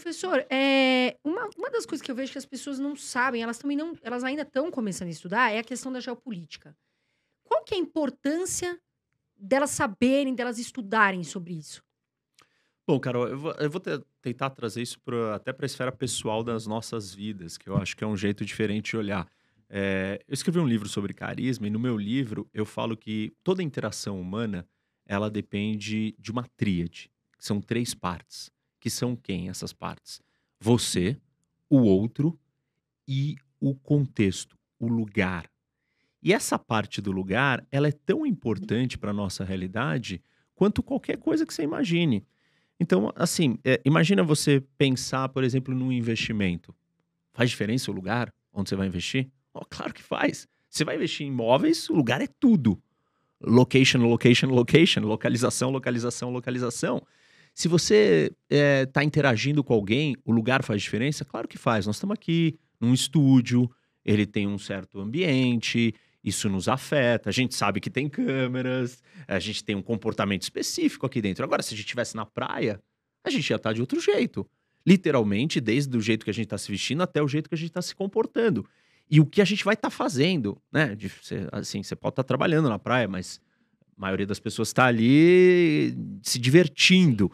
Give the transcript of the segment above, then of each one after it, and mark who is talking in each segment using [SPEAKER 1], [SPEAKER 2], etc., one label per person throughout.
[SPEAKER 1] Professor, é, uma, uma das coisas que eu vejo que as pessoas não sabem, elas também não, elas ainda estão começando a estudar, é a questão da geopolítica. Qual que é a importância delas saberem, delas estudarem sobre isso? Bom, Carol, eu vou, eu vou ter, tentar trazer isso pra, até para a esfera pessoal das nossas vidas, que eu acho que é um jeito diferente de olhar. É, eu escrevi um livro sobre carisma e no meu livro eu falo que toda interação humana ela depende de uma tríade, que são três partes que são quem essas partes? Você, o outro e o contexto, o lugar. E essa parte do lugar, ela é tão importante para a nossa realidade quanto qualquer coisa que você imagine. Então, assim, é, imagina você pensar, por exemplo, num investimento. Faz diferença o lugar onde você vai investir? Oh, claro que faz. Você vai investir em imóveis, o lugar é tudo. Location, location, location, localização, localização, localização. Se você está é, tá interagindo com alguém, o lugar faz diferença? Claro que faz. Nós estamos aqui num estúdio, ele tem um certo ambiente, isso nos afeta. A gente sabe que tem câmeras, a gente tem um comportamento específico aqui dentro. Agora, se a gente estivesse na praia, a gente ia estar tá de outro jeito. Literalmente, desde o jeito que a gente está se vestindo até o jeito que a gente está se comportando. E o que a gente vai estar tá fazendo, né? De, cê, assim, você pode estar tá trabalhando na praia, mas a maioria das pessoas está ali se divertindo.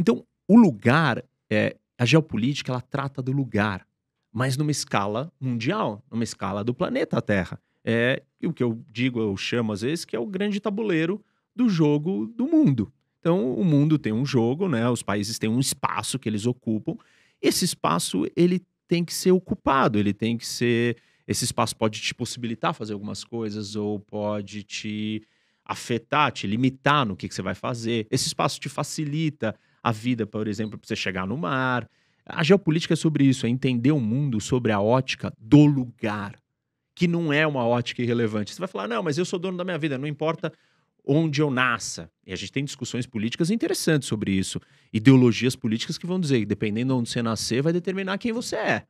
[SPEAKER 1] Então, o lugar, é, a geopolítica, ela trata do lugar, mas numa escala mundial, numa escala do planeta Terra. É o que eu digo, eu chamo às vezes, que é o grande tabuleiro do jogo do mundo. Então, o mundo tem um jogo, né? Os países têm um espaço que eles ocupam. Esse espaço, ele tem que ser ocupado, ele tem que ser... Esse espaço pode te possibilitar fazer algumas coisas ou pode te afetar, te limitar no que, que você vai fazer. Esse espaço te facilita, a vida, por exemplo, para você chegar no mar. A geopolítica é sobre isso, é entender o mundo sobre a ótica do lugar, que não é uma ótica irrelevante. Você vai falar, não, mas eu sou dono da minha vida, não importa onde eu nasça. E a gente tem discussões políticas interessantes sobre isso. Ideologias políticas que vão dizer, dependendo de onde você nascer, vai determinar quem você é.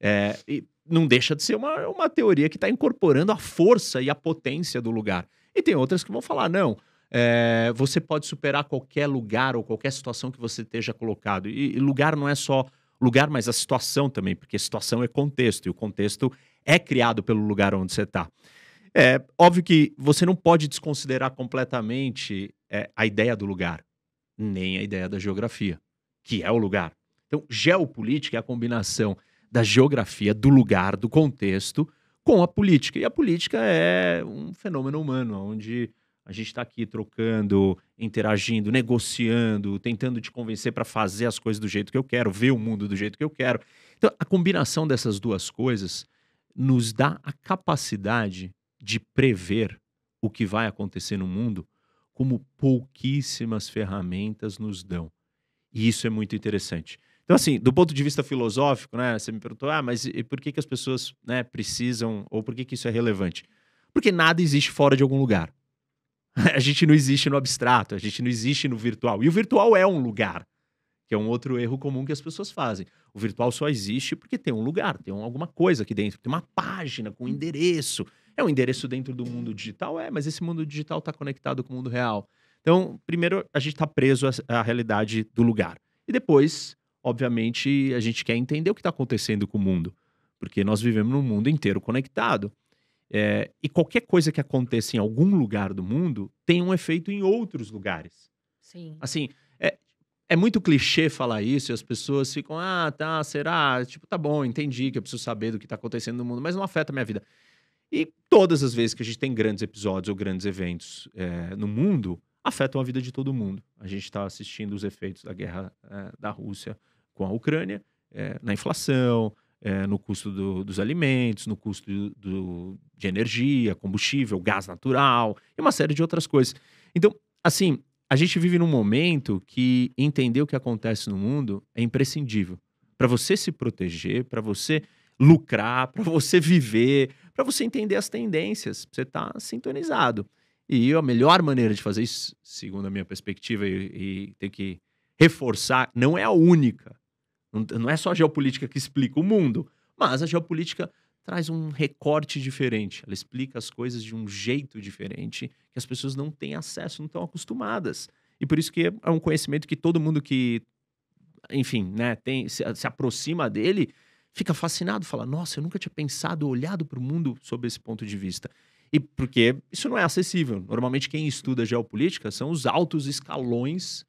[SPEAKER 1] é e não deixa de ser uma, uma teoria que está incorporando a força e a potência do lugar. E tem outras que vão falar, não, é, você pode superar qualquer lugar ou qualquer situação que você esteja colocado. E, e lugar não é só lugar, mas a situação também, porque a situação é contexto, e o contexto é criado pelo lugar onde você está. É óbvio que você não pode desconsiderar completamente é, a ideia do lugar, nem a ideia da geografia, que é o lugar. Então, geopolítica é a combinação da geografia, do lugar, do contexto, com a política. E a política é um fenômeno humano, onde a gente está aqui trocando, interagindo, negociando, tentando te convencer para fazer as coisas do jeito que eu quero, ver o mundo do jeito que eu quero. Então, a combinação dessas duas coisas nos dá a capacidade de prever o que vai acontecer no mundo, como pouquíssimas ferramentas nos dão. E isso é muito interessante. Então, assim, do ponto de vista filosófico, né, você me perguntou, ah, mas por que, que as pessoas né, precisam, ou por que, que isso é relevante? Porque nada existe fora de algum lugar. A gente não existe no abstrato, a gente não existe no virtual. E o virtual é um lugar, que é um outro erro comum que as pessoas fazem. O virtual só existe porque tem um lugar, tem alguma coisa aqui dentro, tem uma página com endereço. É um endereço dentro do mundo digital? É, mas esse mundo digital está conectado com o mundo real. Então, primeiro, a gente está preso à, à realidade do lugar. E depois, obviamente, a gente quer entender o que está acontecendo com o mundo, porque nós vivemos num mundo inteiro conectado. É, e qualquer coisa que aconteça em algum lugar do mundo tem um efeito em outros lugares. Sim. Assim, é, é muito clichê falar isso e as pessoas ficam, ah, tá, será? Tipo, tá bom, entendi que eu preciso saber do que tá acontecendo no mundo, mas não afeta a minha vida. E todas as vezes que a gente tem grandes episódios ou grandes eventos é, no mundo, afetam a vida de todo mundo. A gente está assistindo os efeitos da guerra é, da Rússia com a Ucrânia, é, na inflação, é, no custo do, dos alimentos, no custo do, do, de energia, combustível, gás natural e uma série de outras coisas. Então, assim, a gente vive num momento que entender o que acontece no mundo é imprescindível para você se proteger, para você lucrar, para você viver, para você entender as tendências, você está sintonizado. E a melhor maneira de fazer isso, segundo a minha perspectiva, e, e ter que reforçar, não é a única, não é só a geopolítica que explica o mundo, mas a geopolítica traz um recorte diferente. Ela explica as coisas de um jeito diferente que as pessoas não têm acesso, não estão acostumadas. E por isso que é um conhecimento que todo mundo que, enfim, né, tem, se, se aproxima dele fica fascinado, fala: Nossa, eu nunca tinha pensado, olhado para o mundo sob esse ponto de vista. E porque isso não é acessível. Normalmente, quem estuda geopolítica são os altos escalões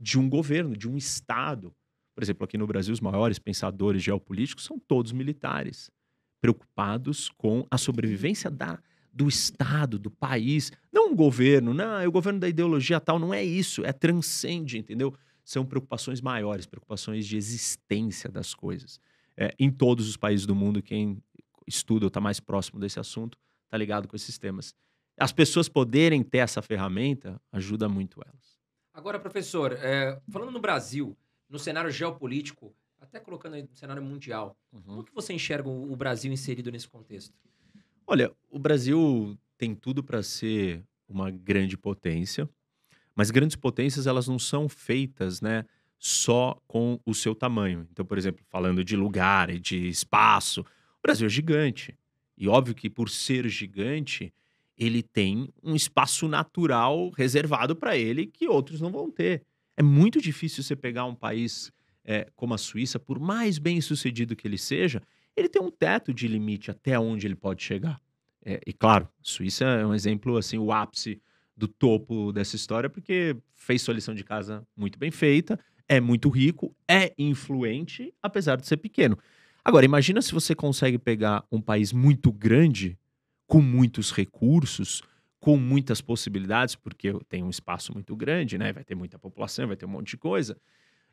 [SPEAKER 1] de um governo, de um Estado. Por exemplo, aqui no Brasil, os maiores pensadores geopolíticos são todos militares, preocupados com a sobrevivência da, do Estado, do país. Não um governo, não, é o governo da ideologia tal, não é isso, é transcende, entendeu? São preocupações maiores, preocupações de existência das coisas. É, em todos os países do mundo, quem estuda ou está mais próximo desse assunto está ligado com esses temas. As pessoas poderem ter essa ferramenta ajuda muito elas. Agora, professor, é, falando no Brasil, no cenário geopolítico, até colocando aí no cenário mundial, uhum. como que você enxerga o Brasil inserido nesse contexto? Olha, o Brasil tem tudo para ser uma grande potência, mas grandes potências elas não são feitas, né, só com o seu tamanho. Então, por exemplo, falando de lugar e de espaço, o Brasil é gigante. E óbvio que por ser gigante, ele tem um espaço natural reservado para ele que outros não vão ter. É muito difícil você pegar um país é, como a Suíça, por mais bem sucedido que ele seja, ele tem um teto de limite até onde ele pode chegar. É, e claro, Suíça é um exemplo, assim, o ápice do topo dessa história, porque fez sua lição de casa muito bem feita, é muito rico, é influente, apesar de ser pequeno. Agora, imagina se você consegue pegar um país muito grande, com muitos recursos, com muitas possibilidades, porque tem um espaço muito grande, né? Vai ter muita população, vai ter um monte de coisa,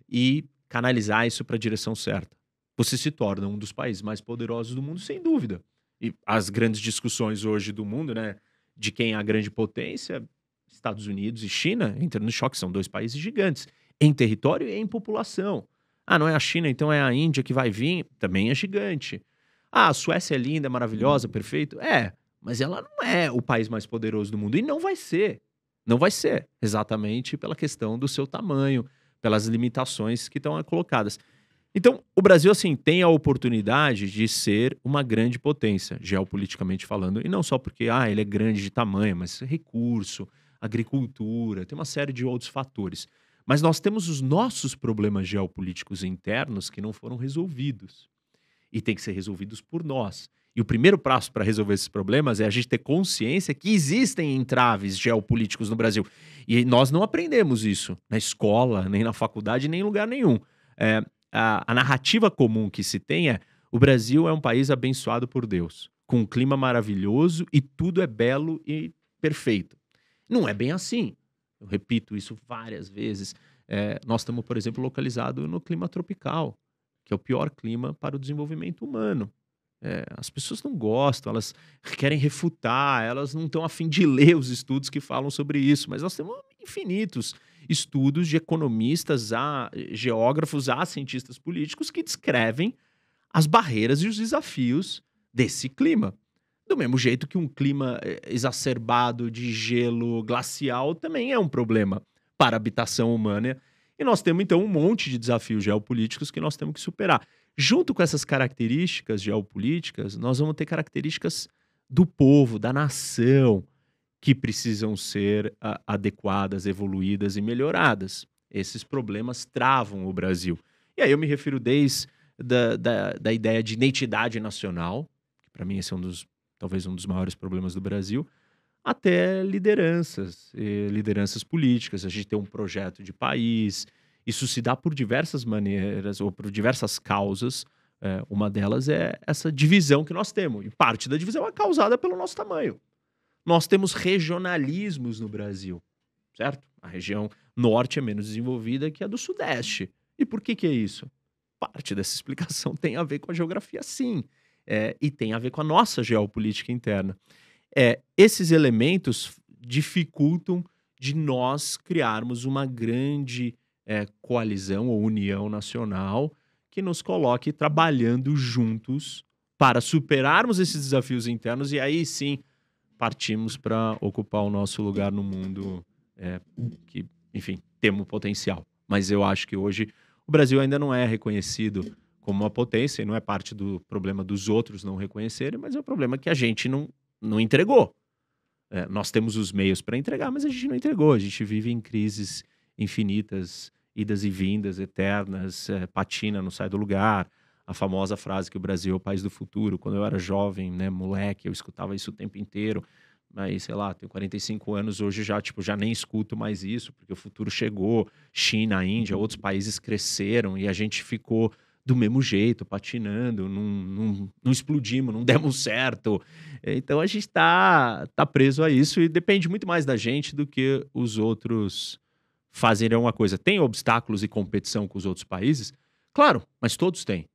[SPEAKER 1] e canalizar isso para a direção certa. Você se torna um dos países mais poderosos do mundo, sem dúvida. E as grandes discussões hoje do mundo, né? De quem é a grande potência, Estados Unidos e China entram no choque, são dois países gigantes, em território e em população. Ah, não é a China, então é a Índia que vai vir, também é gigante. Ah, a Suécia é linda, maravilhosa, hum. perfeito. É, mas ela não é o país mais poderoso do mundo. E não vai ser. Não vai ser. Exatamente pela questão do seu tamanho, pelas limitações que estão colocadas. Então, o Brasil, assim, tem a oportunidade de ser uma grande potência, geopoliticamente falando. E não só porque, ah, ele é grande de tamanho, mas recurso, agricultura, tem uma série de outros fatores. Mas nós temos os nossos problemas geopolíticos internos que não foram resolvidos. E tem que ser resolvidos por nós. E o primeiro passo para resolver esses problemas é a gente ter consciência que existem entraves geopolíticos no Brasil. E nós não aprendemos isso na escola, nem na faculdade, nem em lugar nenhum. É, a, a narrativa comum que se tem é o Brasil é um país abençoado por Deus, com um clima maravilhoso e tudo é belo e perfeito. Não é bem assim. Eu repito isso várias vezes. É, nós estamos, por exemplo, localizados no clima tropical, que é o pior clima para o desenvolvimento humano. É, as pessoas não gostam, elas querem refutar, elas não estão afim de ler os estudos que falam sobre isso, mas nós temos infinitos estudos de economistas, a geógrafos, a cientistas políticos que descrevem as barreiras e os desafios desse clima. Do mesmo jeito que um clima é, exacerbado de gelo glacial também é um problema para a habitação humana. E nós temos, então, um monte de desafios geopolíticos que nós temos que superar. Junto com essas características geopolíticas, nós vamos ter características do povo, da nação, que precisam ser a, ah, adequadas, evoluídas e melhoradas. Esses problemas travam o Brasil. E aí eu me refiro desde da, da, da ideia de identidade nacional, que para mim esse é um dos, talvez um dos maiores problemas do Brasil, até lideranças, eh, lideranças políticas. A gente tem um projeto de país, isso se dá por diversas maneiras ou por diversas causas. É, uma delas é essa divisão que nós temos. E parte da divisão é causada pelo nosso tamanho. Nós temos regionalismos no Brasil, certo? A região norte é menos desenvolvida que a do sudeste. E por que, que é isso? Parte dessa explicação tem a ver com a geografia, sim. É, e tem a ver com a nossa geopolítica interna. É, esses elementos dificultam de nós criarmos uma grande é, coalizão ou união nacional que nos coloque trabalhando juntos para superarmos esses desafios internos e aí sim partimos para ocupar o nosso lugar no mundo é, que, enfim, temos potencial. Mas eu acho que hoje o Brasil ainda não é reconhecido como uma potência e não é parte do problema dos outros não reconhecerem, mas é um problema que a gente não, não entregou. É, nós temos os meios para entregar, mas a gente não entregou. A gente vive em crises infinitas idas e vindas eternas, é, patina, não sai do lugar. A famosa frase que o Brasil é o país do futuro. Quando eu era jovem, né, moleque, eu escutava isso o tempo inteiro. Mas, sei lá, tenho 45 anos hoje já, tipo, já nem escuto mais isso, porque o futuro chegou. China, Índia, outros uhum. países cresceram e a gente ficou do mesmo jeito, patinando, não, não, não explodimos, não demos certo. Então a gente está tá preso a isso e depende muito mais da gente do que os outros fazer é uma coisa. Tem obstáculos e competição com os outros países? Claro, mas todos têm.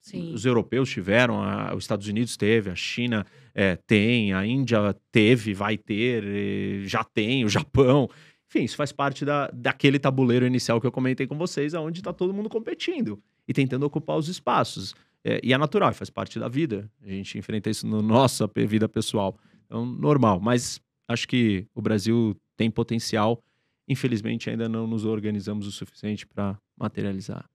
[SPEAKER 1] Sim. Os europeus tiveram, a, os Estados Unidos teve, a China é, tem, a Índia teve, vai ter, já tem, o Japão. Enfim, isso faz parte da, daquele tabuleiro inicial que eu comentei com vocês, onde está todo mundo competindo e tentando ocupar os espaços. É, e é natural, faz parte da vida. A gente enfrenta isso na no nossa vida pessoal. Então, normal. Mas acho que o Brasil tem potencial Infelizmente, ainda não nos organizamos o suficiente para materializar.